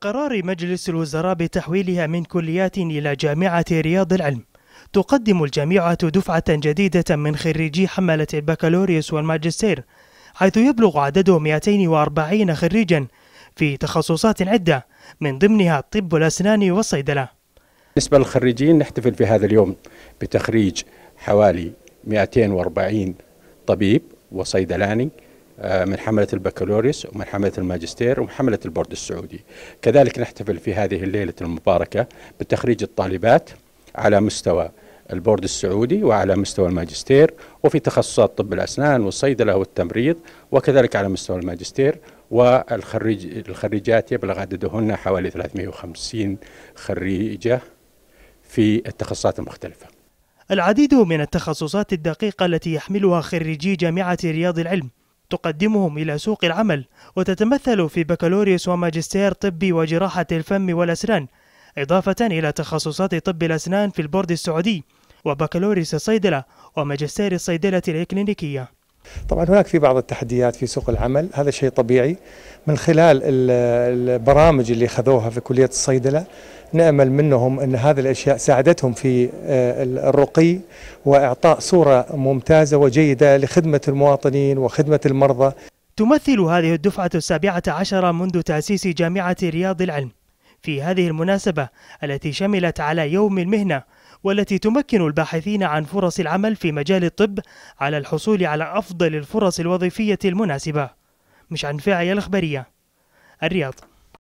قرار مجلس الوزراء بتحويلها من كليات إلى جامعة رياض العلم تقدم الجامعة دفعة جديدة من خريجي حملة البكالوريوس والماجستير حيث يبلغ عدده 240 خريجا في تخصصات عدة من ضمنها طب الأسنان والصيدلة بالنسبة للخريجين نحتفل في هذا اليوم بتخريج حوالي 240 طبيب وصيدلاني آه، من حملة البكالوريوس ومن حملة الماجستير ومن حملة البورد السعودي كذلك نحتفل في هذه الليلة المباركة بتخريج الطالبات على مستوى البورد السعودي وعلى مستوى الماجستير وفي تخصصات طب الأسنان والصيدلة والتمريض وكذلك على مستوى الماجستير والخريج الخريجات يبلغ عددهن حوالي 350 خريجة في التخصصات المختلفة العديد من التخصصات الدقيقة التي يحملها خريجي جامعة رياض العلم تقدمهم إلى سوق العمل وتتمثل في بكالوريوس وماجستير طبي وجراحة الفم والأسنان إضافة إلى تخصصات طب الأسنان في البورد السعودي وبكالوريوس الصيدلة وماجستير الصيدلة الإكلينيكية طبعا هناك في بعض التحديات في سوق العمل هذا شيء طبيعي من خلال البرامج اللي خذوها في كلية الصيدلة نأمل منهم أن هذه الأشياء ساعدتهم في آه، الرقي وإعطاء صورة ممتازة وجيدة لخدمة المواطنين وخدمة المرضى تمثل هذه الدفعة السابعة عشر منذ تأسيس جامعة رياض العلم في هذه المناسبة التي شملت على يوم المهنة والتي تمكن الباحثين عن فرص العمل في مجال الطب على الحصول على أفضل الفرص الوظيفية المناسبة مش عن فاعي الأخبارية الرياض